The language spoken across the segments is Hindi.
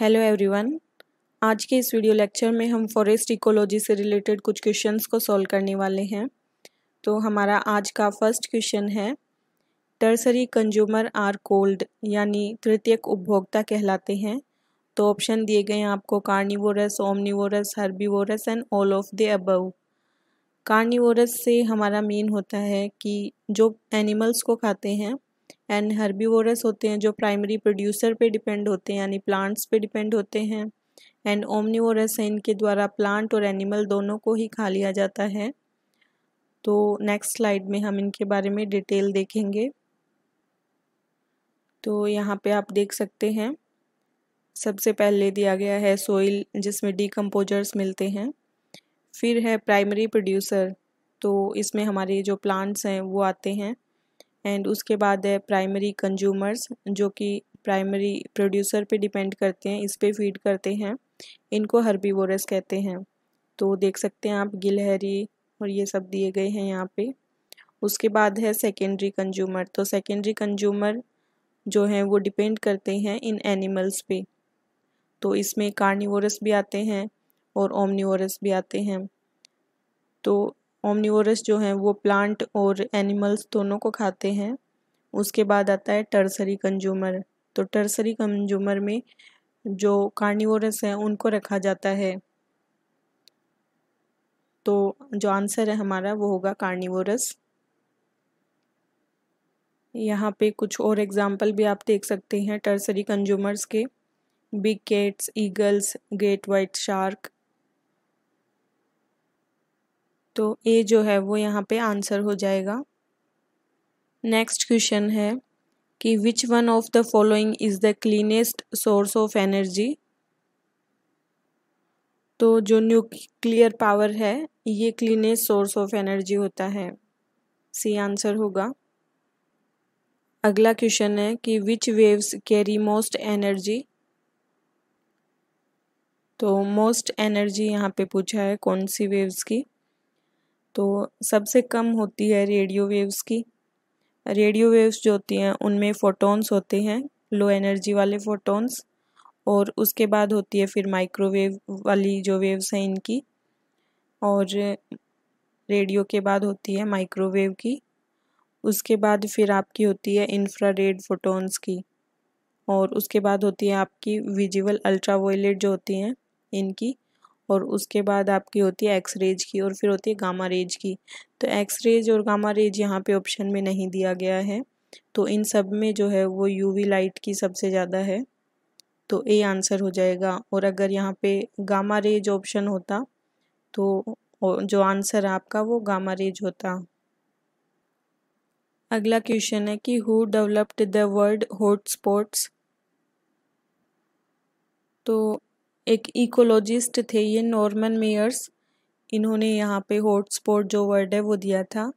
हेलो एवरीवन आज के इस वीडियो लेक्चर में हम फॉरेस्ट इकोलॉजी से रिलेटेड कुछ क्वेश्चंस को सॉल्व करने वाले हैं तो हमारा आज का फर्स्ट क्वेश्चन है टर्सरी कंज्यूमर आर कोल्ड यानी तृतीयक उपभोक्ता कहलाते हैं तो ऑप्शन दिए गए हैं आपको carnivorous omnivorous herbivorous and all of the above carnivorous से हमारा मेन होता है कि जो एनिमल्स को खाते हैं एंड हर्बीवोरस होते हैं जो प्राइमरी प्रोड्यूसर पे डिपेंड होते हैं यानी प्लांट्स पे डिपेंड होते हैं एंड ओमनीवोरस है इनके द्वारा प्लांट और एनिमल दोनों को ही खा लिया जाता है तो नेक्स्ट स्लाइड में हम इनके बारे में डिटेल देखेंगे तो यहाँ पे आप देख सकते हैं सबसे पहले दिया गया है सोइल जिसमें डीकम्पोजर्स मिलते हैं फिर है प्राइमरी प्रोड्यूसर तो इसमें हमारे जो प्लांट्स हैं वो आते हैं एंड उसके बाद है प्राइमरी कंज्यूमर्स जो कि प्राइमरी प्रोड्यूसर पे डिपेंड करते हैं इस पर फीड करते हैं इनको हर्बीवोरस कहते हैं तो देख सकते हैं आप गिलहरी और ये सब दिए गए हैं यहाँ पे उसके बाद है सेकेंडरी कंज्यूमर तो सेकेंडरी कंज्यूमर जो हैं वो डिपेंड करते हैं इन एनिमल्स पे तो इसमें कार्निवोरस भी आते हैं और ओमनीवोरस भी आते हैं तो ओमनीस जो हैं वो प्लांट और एनिमल्स दोनों को खाते हैं उसके बाद आता है टर्सरी कंज्यूमर तो टर्सरी कंज्यूमर में जो कार्निवोरस हैं उनको रखा जाता है तो जो आंसर है हमारा वो होगा कार्निवोरस यहाँ पे कुछ और एग्जाम्पल भी आप देख सकते हैं टर्सरी कंज्यूमर्स के big cats eagles great white shark तो ए जो है वो यहाँ पे आंसर हो जाएगा नेक्स्ट क्वेश्चन है कि which one of the following is the cleanest source of energy तो जो न्यूक्लियर पावर है ये क्लीनेस्ट सोर्स ऑफ एनर्जी होता है सी आंसर होगा अगला क्वेश्चन है कि which waves carry most energy तो मोस्ट एनर्जी यहाँ पे पूछा है कौन सी वेव्स की तो सबसे कम होती है रेडियो वेव्स की रेडियो वेव्स जो होती हैं उनमें फोटोन्स होते हैं लो एनर्जी वाले फोटोन्स और उसके बाद होती है फिर माइक्रोवेव वाली जो वेव्स हैं इनकी और रेडियो के बाद होती है माइक्रोवेव की उसके बाद फिर आपकी होती है रेड फोटोन्स की और उसके बाद होती है आपकी विजिबल अल्ट्रावायलेट जो होती हैं इनकी और उसके बाद आपकी होती है एक्स रेज की और फिर होती है गामा रेज की तो एक्स रेज और गामा रेज यहाँ पे ऑप्शन में नहीं दिया गया है तो इन सब में जो है वो यूवी लाइट की सबसे ज़्यादा है तो ए आंसर हो जाएगा और अगर यहाँ पे गामा रेज ऑप्शन होता तो जो आंसर आपका वो गामा रेज होता अगला क्वेश्चन है कि who developed the word hotspots तो एक इकोलॉजिस्ट थे ये नॉर्मन मेयर्स इन्होंने यहाँ पे हॉट स्पॉट जो वर्ड है वो दिया था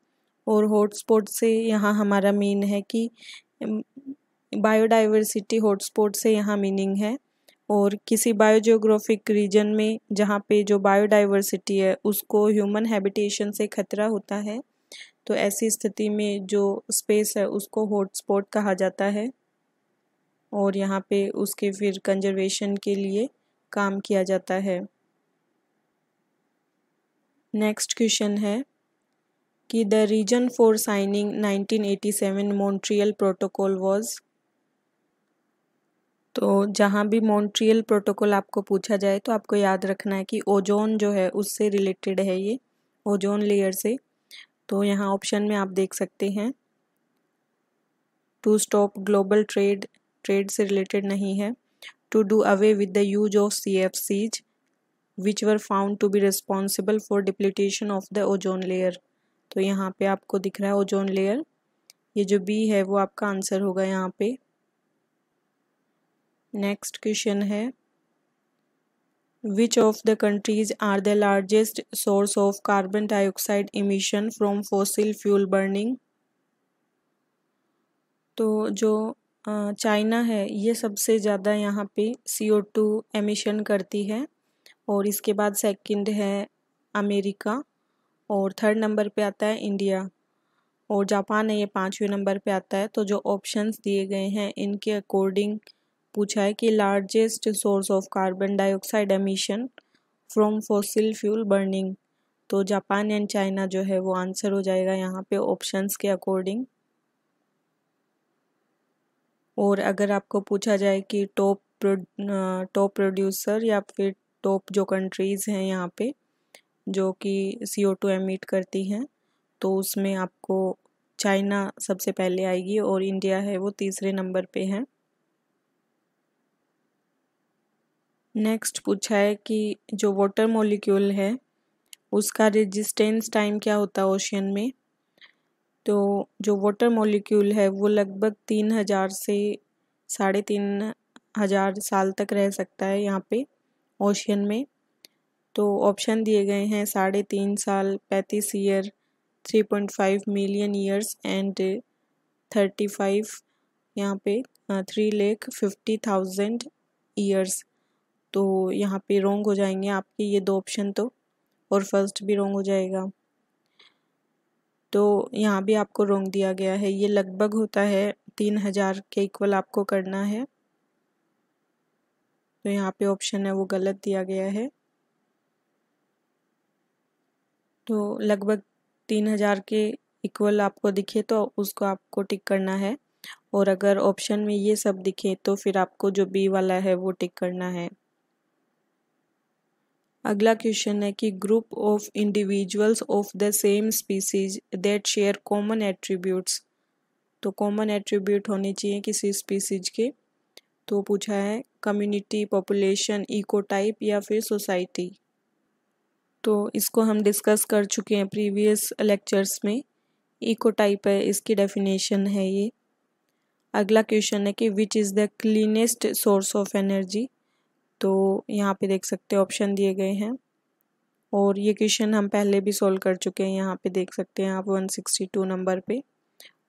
और हॉट स्पॉट से यहाँ हमारा मीन है कि बायोडाइवर्सिटी हॉटस्पॉट से यहाँ मीनिंग है और किसी बायोजियोग्राफिक रीजन में जहाँ पे जो बायोडाइवर्सिटी है उसको ह्यूमन हैबिटेशन से खतरा होता है तो ऐसी स्थिति में जो स्पेस है उसको हॉटस्पॉट कहा जाता है और यहाँ पे उसके फिर कंजर्वेशन के लिए काम किया जाता है नेक्स्ट क्वेश्चन है कि the reason for signing 1987 Montreal protocol was तो जहाँ भी मॉन्ट्रियल प्रोटोकॉल आपको पूछा जाए तो आपको याद रखना है कि ओजोन जो है उससे रिलेटेड है ये ओजोन लेयर से तो यहाँ ऑप्शन में आप देख सकते हैं to stop global trade trade से रिलेटेड नहीं है to do away with the use of CFCs which were found to be responsible for depletion of the ozone layer तो यहाँ पे आपको दिख रहा है ओजोन लेयर ये जो बी है वो आपका आंसर होगा यहाँ पे नेक्स्ट क्वेश्चन है which of the countries are the largest source of carbon dioxide emission from fossil fuel burning तो जो चाइना है ये सबसे ज़्यादा यहाँ पे सी ओ टू एमिशन करती है और इसके बाद सेकंड है अमेरिका और थर्ड नंबर पे आता है इंडिया और जापान है ये पाँचवें नंबर पे आता है तो जो ऑप्शंस दिए गए हैं इनके अकॉर्डिंग पूछा है कि largest source of carbon dioxide emission from fossil fuel burning तो जापान एंड चाइना जो है वो आंसर हो जाएगा यहाँ पे ऑप्शंस के अकॉर्डिंग और अगर आपको पूछा जाए कि टॉप टॉप प्रोड्यूसर या फिर टॉप जो कंट्रीज़ हैं यहाँ पे जो कि सी ओ टू एमिट करती हैं तो उसमें आपको चाइना सबसे पहले आएगी और इंडिया है वो तीसरे नंबर पे है नेक्स्ट पूछा है कि जो वाटर मॉलिक्यूल है उसका रेजिस्टेंस टाइम क्या होता है ओशियन में तो जो वाटर मॉलिक्यूल है वो लगभग तीन हज़ार से साढ़े तीन हज़ार साल तक रह सकता है यहाँ पे ओशियन में तो ऑप्शन दिए गए हैं साढ़े तीन साल पैंतीस year three point five million years and thirty five यहाँ पे थ्री लेख फिफ्टी थाउजेंड ईयर्स तो यहाँ पे रोंग हो जाएंगे आपके ये दो ऑप्शन तो और फर्स्ट भी रोंग हो जाएगा तो यहाँ भी आपको रोंग दिया गया है ये लगभग होता है तीन हज़ार के इक्वल आपको करना है तो यहाँ पे ऑप्शन है वो गलत दिया गया है तो लगभग तीन हज़ार के इक्वल आपको दिखे तो उसको आपको टिक करना है और अगर ऑप्शन में ये सब दिखे तो फिर आपको जो बी वाला है वो टिक करना है अगला क्वेश्चन है कि group of individuals of the same species that share common attributes तो कॉमन एट्रीब्यूट होने चाहिए किसी स्पीसीज के तो पूछा है कम्युनिटी पॉपुलेशन इको टाइप या फिर सोसाइटी तो इसको हम डिस्कस कर चुके हैं प्रीवियस लेक्चर्स में इको टाइप है इसकी डेफिनेशन है ये अगला क्वेश्चन है कि which is the cleanest source of energy तो यहाँ पे देख सकते हैं ऑप्शन दिए गए हैं और ये क्वेश्चन हम पहले भी सॉल्व कर चुके हैं यहाँ पे देख सकते हैं आप 162 नंबर पे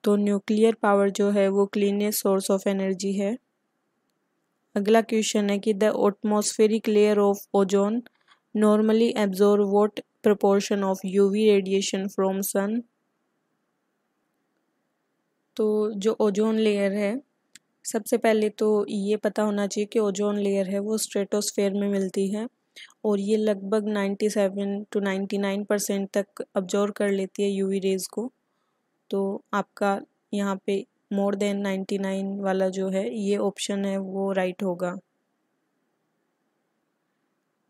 तो न्यूक्लियर पावर जो है वो क्लीनेस्ट सोर्स ऑफ एनर्जी है अगला क्वेश्चन है कि the atmospheric layer of ozone normally absorb what proportion of UV radiation from sun तो जो ओजोन लेयर है सबसे पहले तो ये पता होना चाहिए कि ओजोन लेयर है वो स्ट्रेटोस्फेयर में मिलती है और ये लगभग 97 टू 99 परसेंट तक ऑब्जॉर्व कर लेती है यूवी रेज़ को तो आपका यहाँ पे मोर देन 99 वाला जो है ये ऑप्शन है वो राइट होगा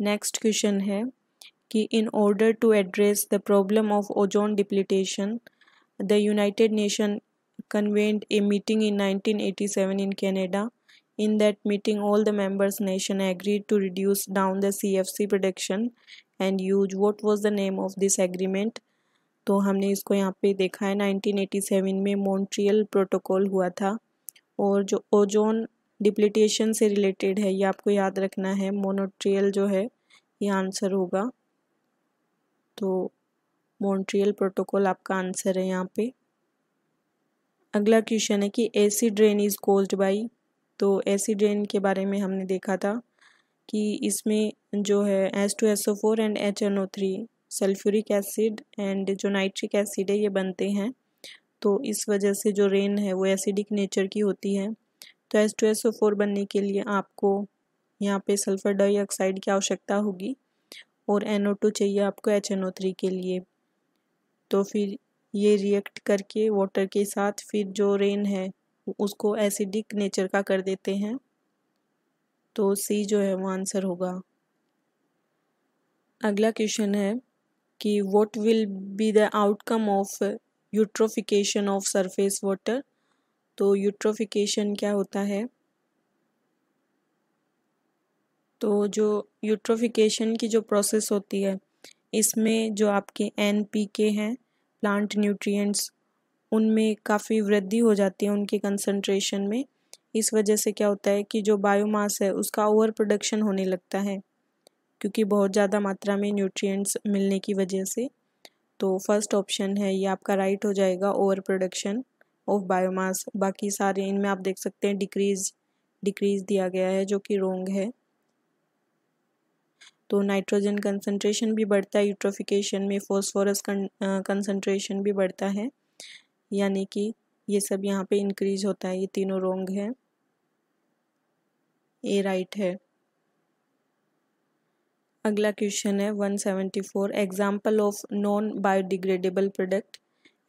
नेक्स्ट क्वेश्चन है कि in order to address the problem of ozone depletion the United Nation convened a meeting in 1987 in Canada. In that meeting, all the members nation agreed to reduce down the CFC production and use what was the name of this agreement. तो हमने इसको यहाँ पे देखा है 1987 में मॉन्ट्रियल प्रोटोकॉल हुआ था और जो ओजोन डिप्लीटेशन से रिलेटेड है ये आपको याद रखना है मोनोट्रियल जो है ये आंसर होगा तो मॉन्ट्रियल प्रोटोकॉल आपका आंसर है यहाँ पे अगला क्वेश्चन है कि acid rain is caused by तो एसी ड्रेन के बारे में हमने देखा था कि इसमें जो है S two S O four and H N O three sulphuric acid and जो नाइट्रिक एसिड है ये बनते हैं तो इस वजह से जो रेन है वो एसिडिक नेचर की होती है तो S two S O four बनने के लिए आपको यहाँ पे सल्फ़र डाइऑक्साइड की आवश्यकता होगी और एन ओ टू चाहिए आपको एच एन ओ थ्री के लिए तो फिर ये रिएक्ट करके वाटर के साथ फिर जो रेन है उसको एसिडिक नेचर का कर देते हैं तो सी जो है वो आंसर होगा अगला क्वेश्चन है कि what will be the outcome of eutrophication of surface water तो यूट्रोफिकेशन क्या होता है तो जो यूट्रोफिकेशन की जो प्रोसेस होती है इसमें जो आपके एन पी के हैं प्लांट न्यूट्रिएंट्स उनमें काफ़ी वृद्धि हो जाती है उनके कंसंट्रेशन में इस वजह से क्या होता है कि जो बायोमास है उसका ओवर प्रोडक्शन होने लगता है क्योंकि बहुत ज़्यादा मात्रा में न्यूट्रिएंट्स मिलने की वजह से तो फर्स्ट ऑप्शन है ये आपका राइट हो जाएगा ओवर प्रोडक्शन ऑफ बायोमास बाकी सारे इनमें आप देख सकते हैं डिक्रीज़ डिक्रीज़ दिया गया है जो कि रोंग है तो नाइट्रोजन कंसनट्रेशन भी बढ़ता है यूट्रोफिकेशन में फॉस्फोरस कंसनट्रेशन भी बढ़ता है यानी कि ये सब यहाँ पे इंक्रीज होता है ये तीनों रोंग है ए राइट है अगला क्वेश्चन है 174 example of non biodegradable product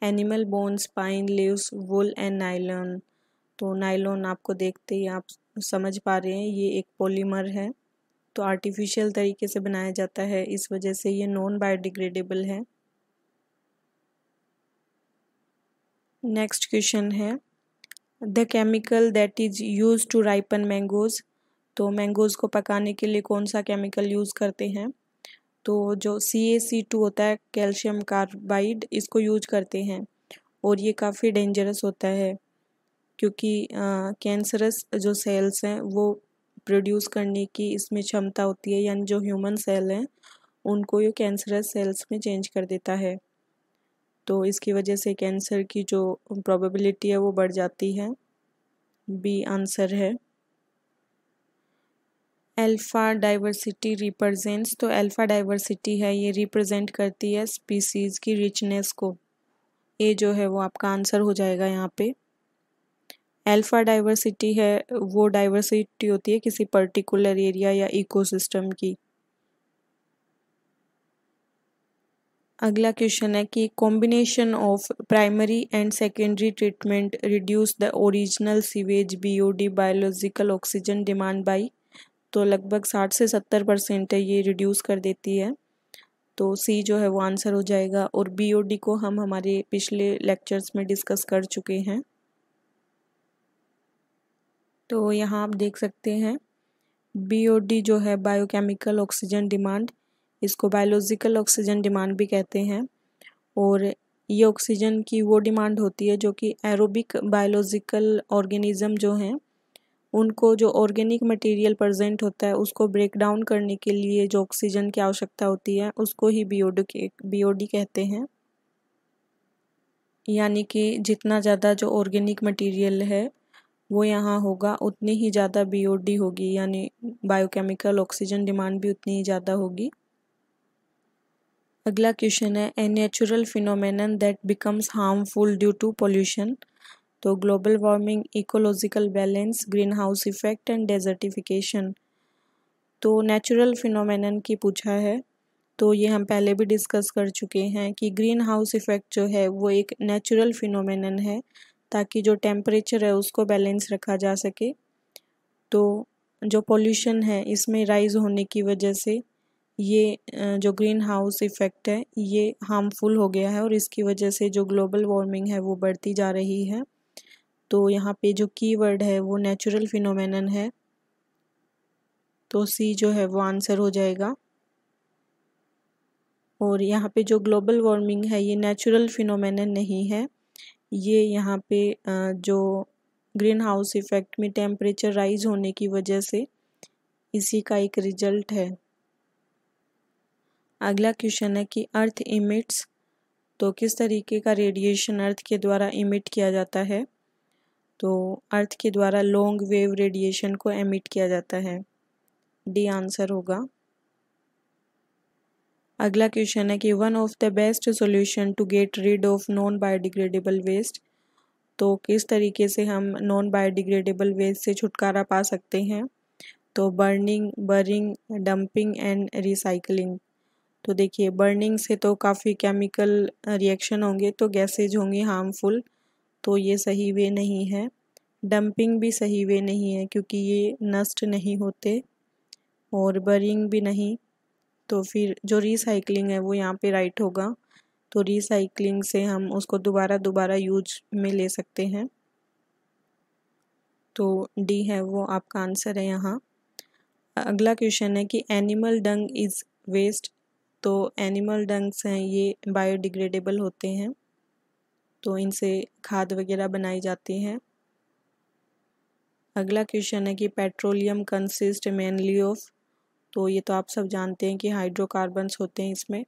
animal bone spine leaves wool and nylon तो नाइलॉन आपको देखते ही आप समझ पा रहे हैं ये एक पॉलीमर है तो आर्टिफिशियल तरीके से बनाया जाता है इस वजह से ये नॉन बायोडिग्रेडेबल है नेक्स्ट क्वेश्चन है the chemical that is use to ripen mangoes तो मैंगोज़ को पकाने के लिए कौन सा केमिकल यूज़ करते हैं तो जो सी ए सी टू होता है कैल्शियम कार्बाइड इसको यूज करते हैं और ये काफ़ी डेंजरस होता है क्योंकि कैंसरस जो सेल्स हैं वो प्रोड्यूस करने की इसमें क्षमता होती है यानी जो ह्यूमन सेल हैं उनको ये कैंसरस सेल्स में चेंज कर देता है तो इसकी वजह से कैंसर की जो प्रोबेबिलिटी है वो बढ़ जाती है बी आंसर है अल्फ़ा डाइवर्सिटी रिप्रेजेंट्स तो अल्फ़ा डाइवर्सिटी है ये रिप्रेजेंट करती है स्पीसीज़ की रिचनेस को ए जो है वो आपका आंसर हो जाएगा यहाँ पे अल्फ़ा डाइवर्सिटी है वो डाइवर्सिटी होती है किसी पर्टिकुलर एरिया या इकोसिस्टम की अगला क्वेश्चन है कि combination of primary and secondary treatment reduce the original sewage BOD biological oxygen demand by तो लगभग साठ से सत्तर परसेंट है ये रिड्यूस कर देती है तो सी जो है वो आंसर हो जाएगा और बीओडी को हम हमारे पिछले लेक्चर्स में डिस्कस कर चुके हैं तो यहाँ आप देख सकते हैं बी जो है बायोकेमिकल ऑक्सीजन डिमांड इसको बायोलॉजिकल ऑक्सीजन डिमांड भी कहते हैं और ये ऑक्सीजन की वो डिमांड होती है जो कि एरोबिक बायोलॉजिकल ऑर्गेनिज़म जो हैं उनको जो ऑर्गेनिक मटेरियल प्रेजेंट होता है उसको ब्रेक डाउन करने के लिए जो ऑक्सीजन की आवश्यकता होती है उसको ही बी ओ कहते हैं यानी कि जितना ज़्यादा जो ऑर्गेनिक मटेरियल है वो यहाँ होगा उतनी ही ज़्यादा बीओडी होगी यानी बायोकेमिकल ऑक्सीजन डिमांड भी उतनी ही ज़्यादा होगी अगला क्वेश्चन है a natural phenomenon that becomes harmful due to pollution तो global warming ecological balance greenhouse effect and desertification तो नेचुरल फिनोमेन की पूछा है तो ये हम पहले भी डिस्कस कर चुके हैं कि ग्रीन हाउस इफ़ेक्ट जो है वो एक नेचुरल फिनोमेनन है ताकि जो टेम्परेचर है उसको बैलेंस रखा जा सके तो जो पोल्यूशन है इसमें राइज होने की वजह से ये जो ग्रीन हाउस इफ़ेक्ट है ये हार्मफुल हो गया है और इसकी वजह से जो ग्लोबल वार्मिंग है वो बढ़ती जा रही है तो यहाँ पे जो कीवर्ड है वो नेचुरल फिनोमेन है तो सी जो है वो आंसर हो जाएगा और यहाँ पे जो ग्लोबल वार्मिंग है ये नेचुरल फिनोमेन नहीं है ये यहाँ पे जो ग्रीन हाउस इफ़ेक्ट में टेम्परेचर राइज होने की वजह से इसी का एक रिजल्ट है अगला क्वेश्चन है कि अर्थ इमिट्स तो किस तरीके का रेडिएशन अर्थ के द्वारा इमिट किया जाता है तो अर्थ के द्वारा लॉन्ग वेव रेडिएशन को एमिट किया जाता है डी आंसर होगा अगला क्वेश्चन है कि one of the best solution to get rid of non biodegradable waste तो किस तरीके से हम नॉन बायोडिग्रेडेबल वेस्ट से छुटकारा पा सकते हैं तो burning burying dumping and recycling तो देखिए बर्निंग से तो काफ़ी केमिकल रिएक्शन होंगे तो गैसेज होंगे हार्मफुल तो ये सही वे नहीं है डंपिंग भी सही वे नहीं है क्योंकि ये नष्ट नहीं होते और बरिंग भी नहीं तो फिर जो रिसाइकलिंग है वो यहाँ पे राइट होगा तो रिसाइकलिंग से हम उसको दोबारा दोबारा यूज में ले सकते हैं तो डी है वो आपका आंसर है यहाँ अगला क्वेश्चन है कि एनिमल डंग इज़ वेस्ट तो एनिमल डंग्स हैं ये बायोडिग्रेडेबल होते हैं तो इनसे खाद वगैरह बनाई जाती है अगला क्वेश्चन है कि पेट्रोलियम कंसिस्ट मेनली ऑफ तो ये तो आप सब जानते हैं कि हाइड्रोकार्बन्स होते हैं इसमें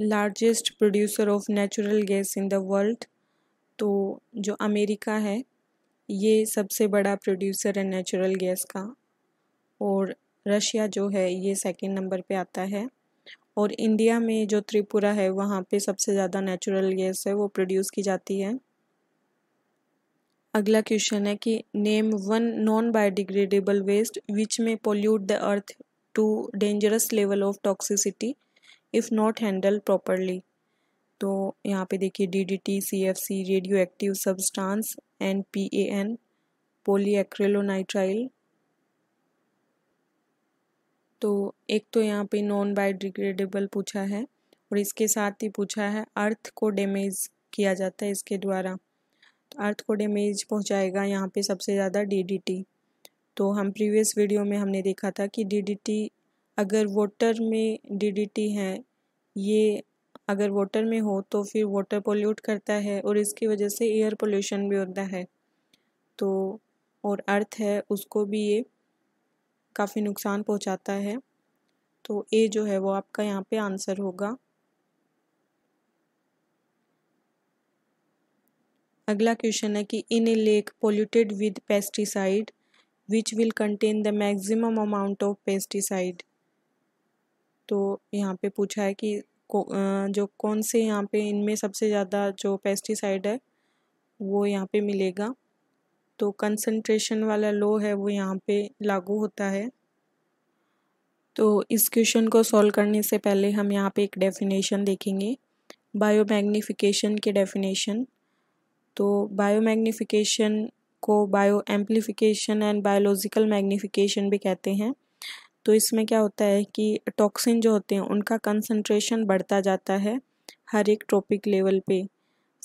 largest producer of natural gas in the world तो जो अमेरिका है ये सबसे बड़ा प्रोड्यूसर है नेचुरल गैस का और रशिया जो है ये सेकंड नंबर पे आता है और इंडिया में जो त्रिपुरा है वहाँ पे सबसे ज़्यादा नेचुरल गैस है वो प्रोड्यूस की जाती है अगला क्वेश्चन है कि name one non biodegradable waste which may pollute the earth to dangerous level of toxicity if not handle properly तो यहाँ पे देखिए D D T C F C radioactive substance N P A N nitrile तो एक तो यहाँ पे नॉन बायोडिग्रेडेबल पूछा है और इसके साथ ही पूछा है अर्थ को डैमेज किया जाता है इसके द्वारा अर्थ को डैमेज पहुंचाएगा यहाँ पे सबसे ज़्यादा डीडीटी तो हम प्रीवियस वीडियो में हमने देखा था कि डीडीटी अगर वाटर में डीडीटी है ये अगर वाटर में हो तो फिर वाटर पोल्यूट करता है और इसकी वजह से एयर पोल्यूशन भी होता है तो और अर्थ है उसको भी ये काफ़ी नुकसान पहुँचाता है तो ए जो है वो आपका यहाँ पर आंसर होगा अगला क्वेश्चन है कि in a lake polluted with pesticide which will contain the maximum amount of pesticide तो यहाँ पे पूछा है कि जो कौन से यहाँ पे इनमें सबसे ज़्यादा जो पेस्टिसाइड है वो यहाँ पे मिलेगा तो कंसंट्रेशन वाला लो है वो यहाँ पे लागू होता है तो इस क्वेश्चन को सॉल्व करने से पहले हम यहाँ पे एक डेफिनेशन देखेंगे बायोमैग्निफिकेशन के डेफिनेशन तो बायो मैग्नीफिकेशन को bioamplification and biological magnification भी कहते हैं तो इसमें क्या होता है कि टॉक्सिन जो होते हैं उनका कंसनट्रेशन बढ़ता जाता है हर एक ट्रॉपिक लेवल पे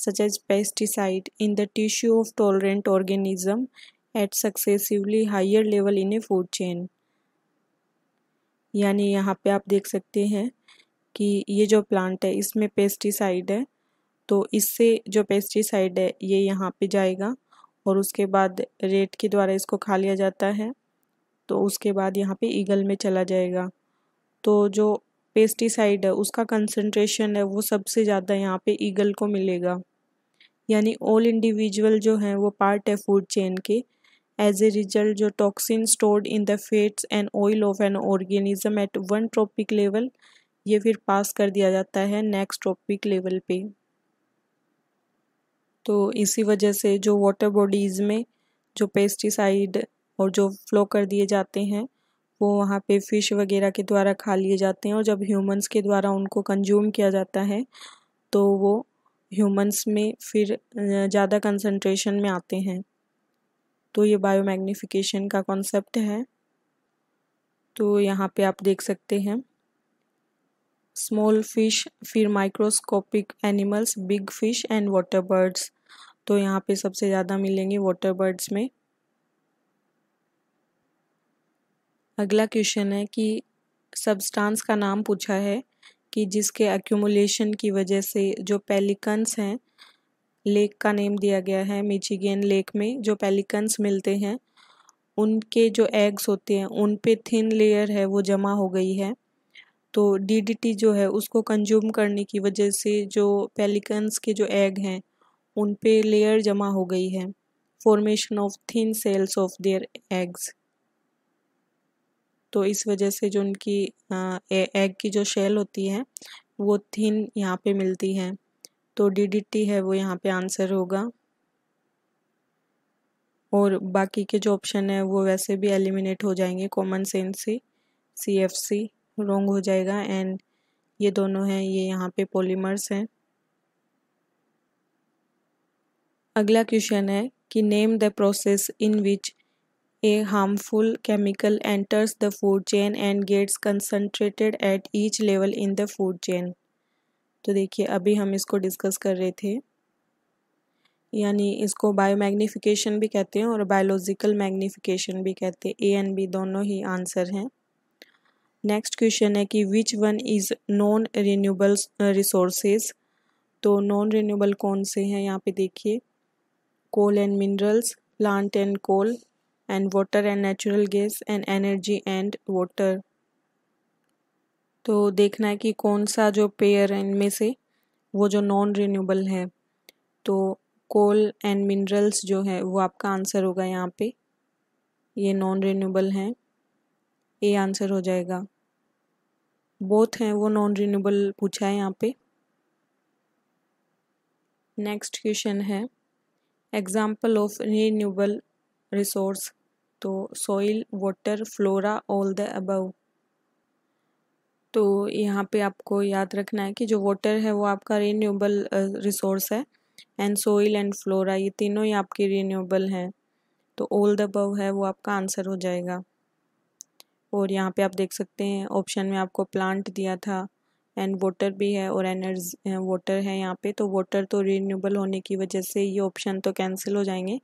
such as pesticide in the tissue of tolerant organism at successively higher level in a food chain यानी यहाँ पे आप देख सकते हैं कि ये जो प्लांट है इसमें पेस्टिसाइड है तो इससे जो पेस्टिसाइड है ये यहाँ पे जाएगा और उसके बाद रेट के द्वारा इसको खा लिया जाता है तो उसके बाद यहाँ पे ईगल में चला जाएगा तो जो पेस्टिसाइड है उसका कंसनट्रेशन है वो सबसे ज़्यादा यहाँ पे ईगल को मिलेगा यानी ऑल इंडिविजुअल जो हैं वो पार्ट है फूड चेन के एज ए रिजल्ट जो toxin stored in the fats and oil of an organism at one trophic level ये फिर पास कर दिया जाता है नेक्स्ट ट्रॉपिक लेवल पे तो इसी वजह से जो वाटर बॉडीज़ में जो पेस्टिसाइड और जो फ्लो कर दिए जाते हैं वो वहाँ पे फ़िश वगैरह के द्वारा खा लिए जाते हैं और जब ह्यूमंस के द्वारा उनको कंज्यूम किया जाता है तो वो ह्यूमंस में फिर ज़्यादा कंसंट्रेशन में आते हैं तो ये बायोमैग्निफिकेशन का कॉन्सेप्ट है तो यहाँ पे आप देख सकते हैं स्मॉल फिश फिर microscopic animals big fish and water birds तो यहाँ पे सबसे ज़्यादा मिलेंगे वाटर बर्ड्स में अगला क्वेश्चन है कि सबस्टांस का नाम पूछा है कि जिसके एक्यूमुलेशन की वजह से जो पेलिकन्स हैं लेक का नेम दिया गया है मिचिगेन लेक में जो पेलिकन्स मिलते हैं उनके जो एग्स होते हैं उन पे थिन लेयर है वो जमा हो गई है तो डीडीटी जो है उसको कंज्यूम करने की वजह से जो पेलिकन्स के जो एग हैं उन पे लेयर जमा हो गई है formation of thin shells of their eggs तो इस वजह से जो उनकी एग की जो शेल होती है वो थिन यहाँ पे मिलती है तो डीडीटी है वो यहाँ पे आंसर होगा और बाकी के जो ऑप्शन है वो वैसे भी एलिमिनेट हो जाएंगे common sense C C F C wrong हो जाएगा एंड ये दोनों हैं ये यहाँ पे पॉलीमर्स हैं अगला क्वेश्चन है कि name the process in which a harmful chemical enters the food chain and gets concentrated at each level in the food chain तो देखिए अभी हम इसको डिस्कस कर रहे थे यानी इसको मैग्नीफिकेशन भी कहते हैं और बायोलॉजिकल मैग्निफिकेशन भी कहते हैं ए एंड बी दोनों ही आंसर हैं नेक्स्ट क्वेश्चन है कि which one is non renewable resources तो नॉन रिन्यूबल कौन से हैं यहाँ पे देखिए coal and minerals plant and coal and water and natural gas and energy and water तो देखना है कि कौन सा जो पेयर है इनमें से वो जो नॉन रिन्यूबल है तो कोल एंड मिनरल्स जो है वो आपका आंसर होगा यहाँ पे ये नॉन रिन्यूबल हैं ये आंसर हो जाएगा बोथ हैं वो नॉन रिन्यूएबल पूछा है यहाँ पे नेक्स्ट क्वेश्चन है एग्जाम्पल ऑफ रिन्यूएबल रिसोर्स तो soil water flora all the above तो यहाँ पे आपको याद रखना है कि जो वाटर है वो आपका रिन्यूएबल रिसोर्स है एंड सोइल एंड फ्लोरा ये तीनों ही आपके रिन्यूएबल हैं तो ऑल द अबव है वो आपका आंसर हो जाएगा और यहाँ पे आप देख सकते हैं ऑप्शन में आपको प्लांट दिया था एंड वाटर भी है और एनर्जी वाटर है यहाँ पे तो वाटर तो रीन्यूबल होने की वजह से ये ऑप्शन तो कैंसिल हो जाएंगे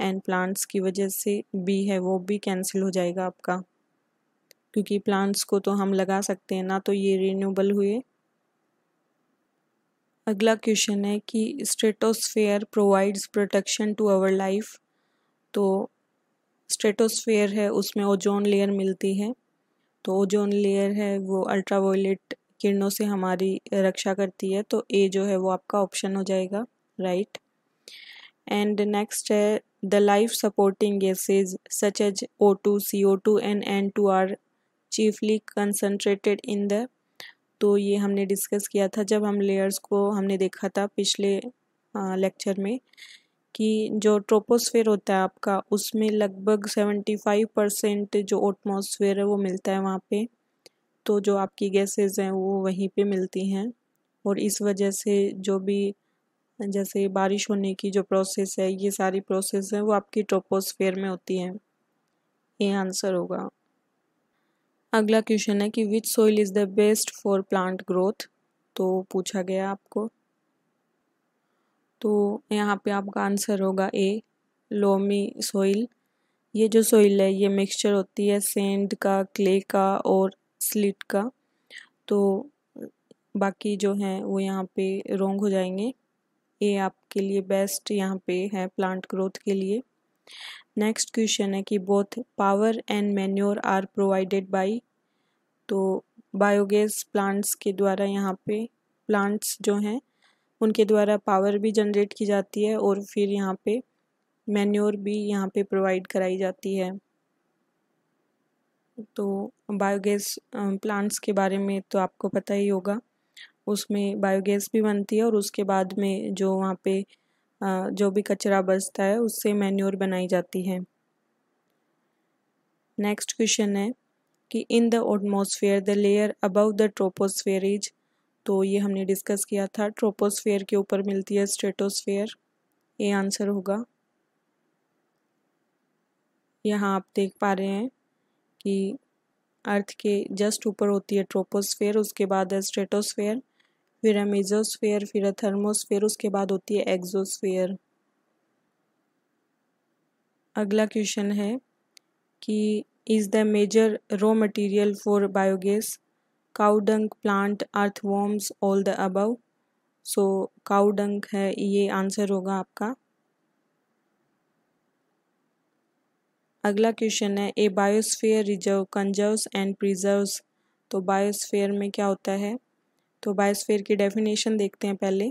एंड प्लांट्स की वजह से भी है वो भी कैंसिल हो जाएगा आपका क्योंकि प्लांट्स को तो हम लगा सकते हैं ना तो ये रीन्यूबल हुए अगला क्वेश्चन है कि stratosphere provides protection to our life तो स्ट्रेटोस्फेयर है उसमें ओजोन लेयर मिलती है तो ओजोन लेयर है वो अल्ट्रावायलेट किरणों से हमारी रक्षा करती है तो ए जो है वो आपका ऑप्शन हो जाएगा राइट एंड नेक्स्ट है the life supporting gases such as O two C O two and N two are chiefly concentrated in the तो ये हमने डिस्कस किया था जब हम लेयर्स को हमने देखा था पिछले लेक्चर में कि जो ट्रोपोस्फेयर होता है आपका उसमें लगभग सेवेंटी फाइव परसेंट जो एटमोसफेयर है वो मिलता है वहाँ पे तो जो आपकी गैसेस हैं वो वहीं पे मिलती हैं और इस वजह से जो भी जैसे बारिश होने की जो प्रोसेस है ये सारी प्रोसेस है वो आपकी ट्रोपोस्फेयर में होती है ये आंसर होगा अगला क्वेश्चन है कि which soil is the best for plant growth तो पूछा गया आपको तो यहाँ पे आपका आंसर होगा ए लोमी सोइल ये जो सोइल है ये मिक्सचर होती है सेंड का क्ले का और स्लिट का तो बाकी जो हैं वो यहाँ पे रोंग हो जाएंगे ये आपके लिए बेस्ट यहाँ पे है प्लांट ग्रोथ के लिए नेक्स्ट क्वेश्चन है कि both power and manure are provided by तो बायोगैस प्लांट्स के द्वारा यहाँ पे प्लांट्स जो हैं उनके द्वारा पावर भी जनरेट की जाती है और फिर यहाँ पे मैन्योर भी यहाँ पे प्रोवाइड कराई जाती है तो बायोगैस प्लांट्स के बारे में तो आपको पता ही होगा उसमें बायोगैस भी बनती है और उसके बाद में जो वहाँ पे जो भी कचरा बचता है उससे मैन्योर बनाई जाती है नेक्स्ट क्वेश्चन है कि in the atmosphere the layer above the troposphere is तो ये हमने डिस्कस किया था ट्रोपोस्फेयर के ऊपर मिलती है स्ट्रेटोस्फेयर ये आंसर होगा यहाँ आप देख पा रहे हैं कि अर्थ के जस्ट ऊपर होती है ट्रोपोस्फेयर उसके बाद है स्ट्रेटोस्फेयर फिर है मेजोस्फेयर फिर है थर्मोस्फेयर उसके बाद होती है एग्जोस्फेयर अगला क्वेश्चन है कि is the major raw material for biogas dung plant earth worms all the above so cow dung है ये आंसर होगा आपका अगला क्वेश्चन है a biosphere reserve conserves and preserves तो बायोस्फीयर में क्या होता है तो बायोस्फीयर की डेफिनेशन देखते हैं पहले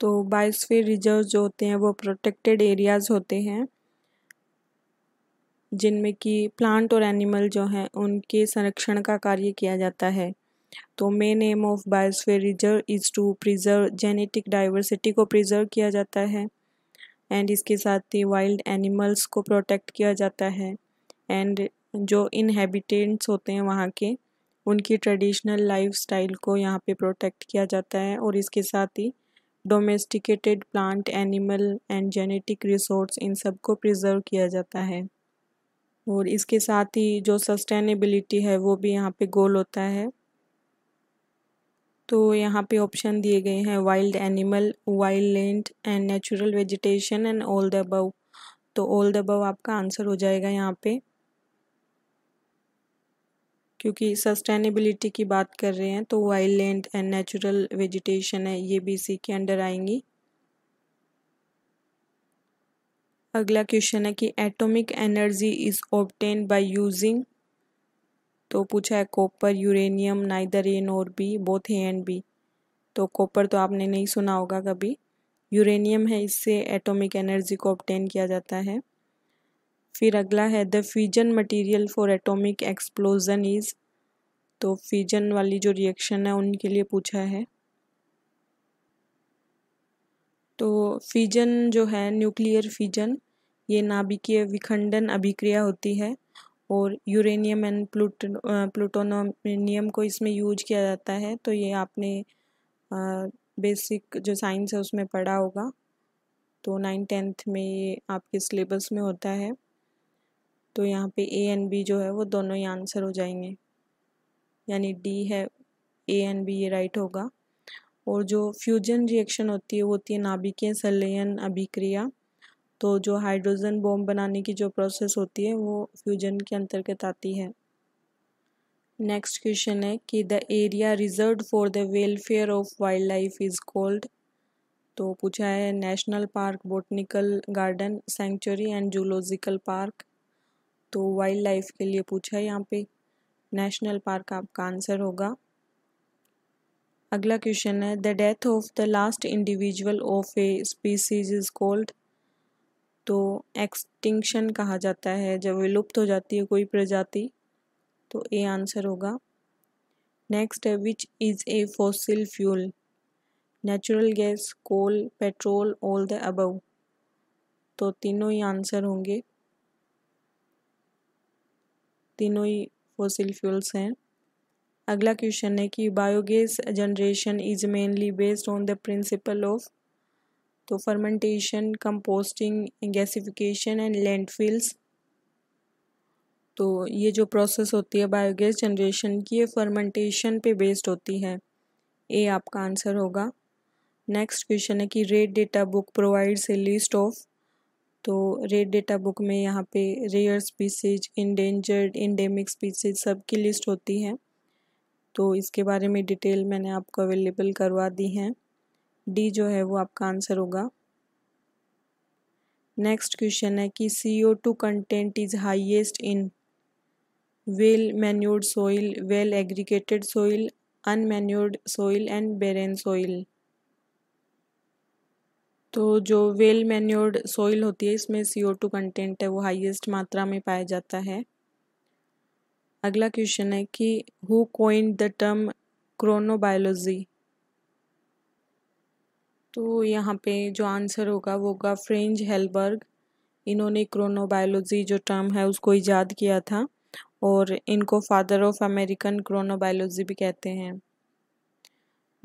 तो बायोस्फीयर रिजर्व जो होते हैं वो प्रोटेक्टेड एरियाज होते हैं जिनमें कि प्लांट और एनिमल जो हैं उनके संरक्षण का कार्य किया जाता है तो main aim of biosphere reserve is to preserve genetic diversity को प्रिजर्व किया जाता है एंड इसके साथ ही वाइल्ड एनिमल्स को प्रोटेक्ट किया जाता है एंड जो इनहेबिटेंट्स होते हैं वहाँ के उनकी ट्रेडिशनल लाइफ स्टाइल को यहाँ पे प्रोटेक्ट किया जाता है और इसके साथ ही domesticated plant animal and genetic resource इन सब को प्रिजर्व किया जाता है और इसके साथ ही जो सस्टेनेबिलिटी है वो भी यहाँ पे गोल होता है तो यहाँ पे ऑप्शन दिए गए हैं wild animal wild land and natural vegetation and all the above तो ऑल द अबव आपका आंसर हो जाएगा यहाँ पे क्योंकि सस्टेनेबिलिटी की बात कर रहे हैं तो wild land and natural vegetation है ये भी इसी के अंडर आएंगी अगला क्वेश्चन है कि atomic energy is obtain by using तो पूछा है copper uranium neither A nor B both A and B तो कॉपर तो आपने नहीं सुना होगा कभी यूरेनियम है इससे एटॉमिक एनर्जी को ऑब्टेन किया जाता है फिर अगला है the fusion material for atomic explosion is तो फ्यूजन वाली जो रिएक्शन है उनके लिए पूछा है तो फिजन जो है न्यूक्लियर फिजन ये नाभिकीय विखंडन अभिक्रिया होती है और यूरेनियम एंड प्लूट प्लूटोनियम को इसमें यूज किया जाता है तो ये आपने बेसिक जो साइंस है उसमें पढ़ा होगा तो नाइन टेंथ में ये आपके सिलेबस में होता है तो यहाँ पे ए एंड बी जो है वो दोनों ही आंसर हो जाएंगे यानी डी है ए एंड बी ये राइट होगा और जो फ्यूजन रिएक्शन होती है वो होती है नाभिकीय संलयन अभिक्रिया तो जो हाइड्रोजन बॉम्ब बनाने की जो प्रोसेस होती है वो फ्यूजन के अंतर्गत आती है नेक्स्ट क्वेश्चन है कि the area reserve for the welfare of wild life is called तो पूछा है national park botanical garden sanctuary and zoological park तो वाइल्ड लाइफ के लिए पूछा है यहाँ पे नेशनल पार्क आपका आंसर होगा अगला क्वेश्चन है the death of the last individual of a species is called तो एक्सटिंक्शन कहा जाता है जब विलुप्त हो जाती है कोई प्रजाति तो ए आंसर होगा नेक्स्ट है which is a fossil fuel natural gas coal petrol all the above तो तीनों ही आंसर होंगे तीनों ही फॉसिल फ्यूल्स हैं अगला क्वेश्चन है कि biogas generation is mainly based on the principle of तो fermentation composting gasification and landfills तो ये जो प्रोसेस होती है बायोगैस जनरेशन की ये फर्मेंटेशन पे बेस्ड होती है ए आपका आंसर होगा नेक्स्ट क्वेश्चन है कि red data book provides a list of तो रेड डेटा बुक में यहाँ पे rare species endangered endemic species सबकी लिस्ट होती है तो इसके बारे में डिटेल मैंने आपको अवेलेबल करवा दी है डी जो है वो आपका आंसर होगा नेक्स्ट क्वेश्चन है कि C O two content is highest in well manured soil well aggregated soil unmanured soil and barren soil तो जो वेल मैन्योर्ड सोइल होती है इसमें सी ओ टू कंटेंट है वो हाइएस्ट मात्रा में पाया जाता है अगला क्वेश्चन है कि who coined the term chronobiology तो यहाँ पे जो आंसर होगा वो होगा फ्रेंच हेलबर्ग इन्होंने क्रोनोबायोलॉजी जो टर्म है उसको ईजाद किया था और इनको फादर ऑफ अमेरिकन क्रोनोबायोलॉजी भी कहते हैं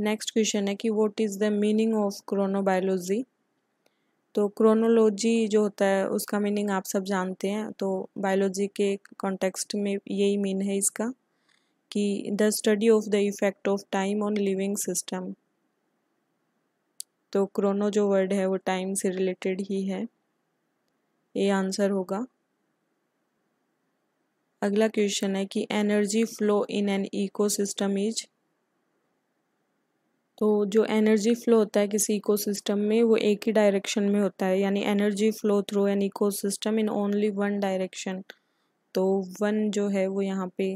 नेक्स्ट क्वेश्चन है कि what is the meaning of chronobiology तो क्रोनोलॉजी जो होता है उसका मीनिंग आप सब जानते हैं तो बायोलॉजी के कॉन्टेक्स्ट में यही मीन है इसका कि the study of the effect of time on living system तो क्रोनो जो वर्ड है वो टाइम से रिलेटेड ही है ये आंसर होगा अगला क्वेश्चन है कि energy flow in an ecosystem is तो जो एनर्जी फ्लो होता है किसी इकोसिस्टम में वो एक ही डायरेक्शन में होता है यानी energy flow through an ecosystem in only one direction तो वन जो है वो यहाँ पे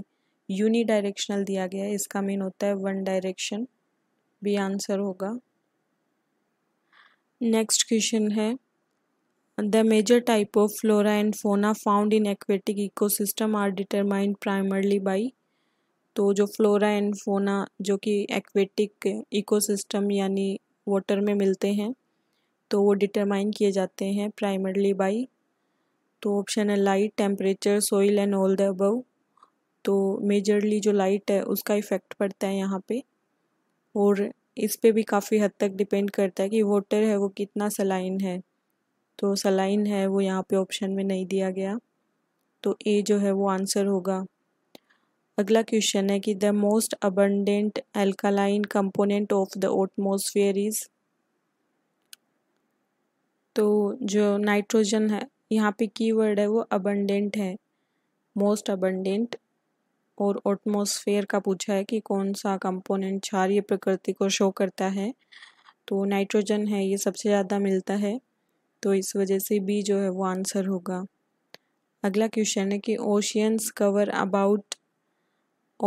यूनी डायरेक्शनल दिया गया है इसका मीन होता है वन डायरेक्शन भी आंसर होगा नेक्स्ट क्वेश्चन है the major type of flora and fauna found in aquatic ecosystem are determined primarily by तो जो फ्लोरा एंड फोना जो कि एक्वेटिक इकोसिस्टम यानी वाटर में मिलते हैं तो वो डिटरमाइन किए जाते हैं प्राइमरली बाई तो ऑप्शन है light temperature soil and all the above तो मेजरली जो लाइट है उसका इफ़ेक्ट पड़ता है यहाँ पे और इस पे भी काफ़ी हद तक डिपेंड करता है कि वाटर है वो कितना सलाइन है तो सलाइन है वो यहाँ पे ऑप्शन में नहीं दिया गया तो ए जो है वो आंसर होगा अगला क्वेश्चन है कि the most abundant alkaline component of the atmosphere is तो जो नाइट्रोजन है यहाँ पे कीवर्ड है वो अबंडेंट है मोस्ट अबंडेंट और ऑटमोसफेयर का पूछा है कि कौन सा कंपोनेंट क्षारीय प्रकृति को शो करता है तो नाइट्रोजन है ये सबसे ज़्यादा मिलता है तो इस वजह से बी जो है वो आंसर होगा अगला क्वेश्चन है कि oceans cover about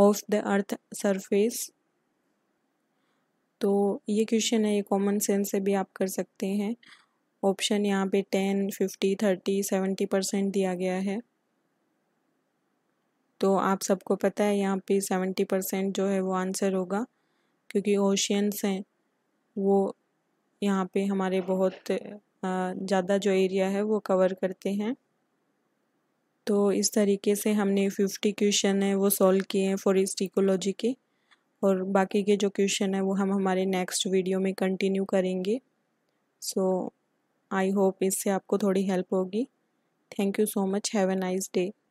of the earth surface तो ये क्वेश्चन है ये कॉमन सेंस से भी आप कर सकते हैं ऑप्शन यहाँ पे ten fifty thirty seventy percent दिया गया है तो आप सबको पता है यहाँ पे सेवेंटी परसेंट जो है वो आंसर होगा क्योंकि ओशियंस हैं वो यहाँ पे हमारे बहुत ज़्यादा जो एरिया है वो कवर करते हैं तो इस तरीके से हमने फिफ्टी क्वेश्चन है वो सॉल्व किए हैं फॉर इस्टिकोलॉजी के और बाकी के जो क्वेश्चन है वो हम हमारे नेक्स्ट वीडियो में कंटिन्यू करेंगे सो आई होप इससे आपको थोड़ी हेल्प होगी thank you so much have a nice day